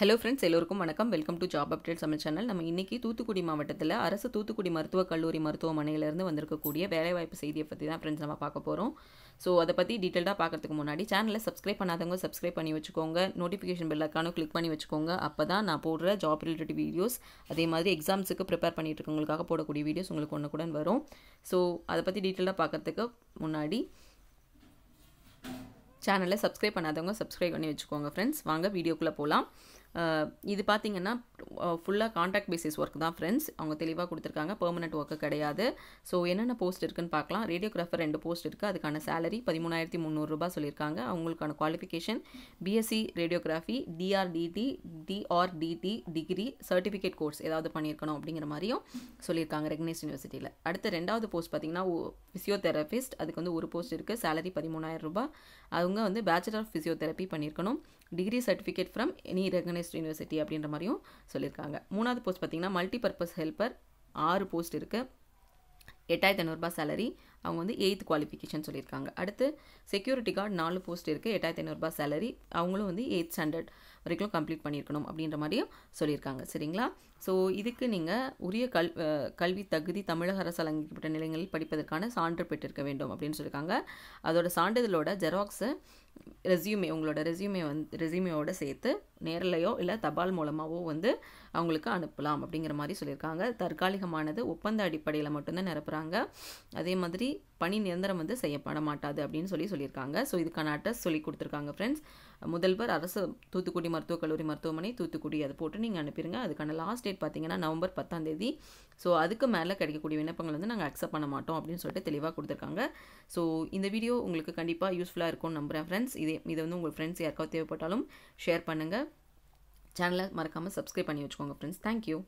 hello friends எல்லோருக்கும் வணக்கம் welcome to job update சமையல் சேனல் நம்ம இன்றைக்கி தூத்துக்குடி மாவட்டத்தில் அரசு தூத்துக்குடி மருத்துவக் கல்லூரி மருத்துவமனையிலேருந்து வந்திருக்கக்கூடிய வேலைவாய்ப்பு செய்தியை பற்றி தான் ஃப்ரெண்ட்ஸ் நம்ம பார்க்க போகிறோம் ஸோ அதை பற்றி டீட்டெயிலாக பார்க்குறதுக்கு முன்னாடி சேனலை சப்ஸ்கிரைப் பண்ணாதவங்க சப்ஸ்கிரைப் பண்ணி வச்சுக்கோங்க நோட்டிஃபிகேஷன் பெல்லைக்கானும் கிளிக் பண்ணி வச்சுக்கோங்க அப்போ தான் நான் போடுற ஜாப் ரிலேட்டட் வீடியோஸ் அதே மாதிரி எக்ஸாம்ஸுக்கு ப்ரிப்பேர் பண்ணிட்டு இருக்கவங்களுக்காக போடக்கூடிய வீடியோஸ் உங்களுக்கு ஒன்று கூட வரும் ஸோ அதை பற்றி டீட்டெயிலாக பார்க்குறதுக்கு முன்னாடி சேனலை சப்ஸ்கிரைப் பண்ணாதவங்க சப்ஸ்கிரைப் பண்ணி வச்சுக்கோங்க ஃப்ரெண்ட்ஸ் வாங்க வீடியோக்குள்ளே போகலாம் இது பார்த்திங்கன்னா ஃபுல்லாக கான்ட்ராக்ட் பேசிஸ் ஒர்க் தான் ஃப்ரெண்ட்ஸ் அவங்க தெளிவாக கொடுத்துருக்காங்க பெர்மனெண்ட் ஒர்க்கு கிடையாது ஸோ என்னென்ன போஸ்ட் இருக்குன்னு பார்க்கலாம் ரேடியோகிராஃபர் ரெண்டு போஸ்ட் இருக்குது அதுக்கான சேலரி பதிமூணாயிரத்தி முந்நூறுரூபா சொல்லியிருக்காங்க அவங்களுக்கான qualification BSc radiography DRTT DRTT degree certificate course ஏதாவது பண்ணியிருக்கணும் அப்படிங்கிற மாதிரியும் சொல்லியிருக்காங்க ரெக்னைஸ் யூனிவர்சிட்டியில் அடுத்த ரெண்டாவது போஸ்ட் பார்த்திங்கன்னா ஃபிசியோதெரபிஸ்ட் அதுக்கு வந்து ஒரு போஸ்ட் இருக்குது சேலரி பதிமூணாயிரம் ரூபாய் அவங்க வந்து பேச்சுலர் ஆஃப் ஃபிசியோதெரப்பி பண்ணியிருக்கணும் degree certificate from any recognised ministry university அப்படின்ற மாதிரியும் சொல்லியிருக்காங்க மூணாவது போஸ்ட் பார்த்தீங்கன்னா மல்டி பர்பஸ் ஹெல்ப்பர் ஆறு போஸ்ட் இருக்குது எட்டாயிரத்தி ஐநூறுபா சேலரி அவங்க வந்து எயித் குவாலிஃபிகேஷன் சொல்லியிருக்காங்க அடுத்து செக்யூரிட்டி கார்டு நாலு போஸ்ட் இருக்குது எட்டாயிரத்தி ஐநூறுபா சேலரி அவங்களும் வந்து எயித் ஸ்டாண்டர்ட் வரைக்கும் கம்ப்ளீட் பண்ணியிருக்கணும் அப்படின்ற மாதிரியும் சொல்லியிருக்காங்க சரிங்களா ஸோ இதுக்கு நீங்கள் உரிய கல் கல்வி தகுதி தமிழக அரசு வழங்கப்பட்ட நிலைகளில் படிப்பதற்கான சான்று பெற்றிருக்க வேண்டும் அப்படின்னு சொல்லியிருக்காங்க அதோட சான்றிதழோட ஜெராக்ஸு ரெசியூமே உங்களோட ரெசியூமே வந்து ரெசியூமேவோட சேர்த்து நேரலையோ இல்லை தபால் மூலமாகவோ வந்து அவங்களுக்கு அனுப்பலாம் அப்படிங்கிற மாதிரி சொல்லியிருக்காங்க தற்காலிகமானது ஒப்பந்த அடிப்படையில் மட்டும்தான் நிரப்புகிறாங்க அதே மாதிரி பணி நிரந்தரம் வந்து செய்யப்பட மாட்டாது அப்படின்னு சொல்லி சொல்லியிருக்காங்க ஸோ இதுக்கான அட்ரஸ் சொல்லி கொடுத்துருக்காங்க ஃப்ரெண்ட்ஸ் முதல்வர் அரசு தூத்துக்குடி மருத்துவக் கல்லூரி மருத்துவமனை தூத்துக்குடி அதை போட்டு நீங்கள் அனுப்பிடுங்க அதுக்கான லாஸ்ட் டேட் பார்த்தீங்கன்னா நவம்பர் பத்தாம் தேதி ஸோ அதுக்கு மேலே கிடைக்கக்கூடிய விண்ணப்பங்கள் வந்து நாங்கள் அக்செப்ட் பண்ண மாட்டோம் அப்படின்னு சொல்லிட்டு தெளிவாக கொடுத்துருக்காங்க ஸோ இந்த வீடியோ உங்களுக்கு கண்டிப்பாக யூஸ்ஃபுல்லாக இருக்கும்னு நம்புகிறேன் ஃப்ரெண்ட்ஸ் இதே இதை வந்து உங்கள் ஃப்ரெண்ட்ஸ் யாருக்காவது தேவைப்பட்டாலும் ஷேர் பண்ணுங்கள் சேனலை மறக்காமல் சப்ஸ்கிரைப் பண்ணி வச்சுக்கோங்க ஃப்ரெண்ட்ஸ் தேங்க்யூ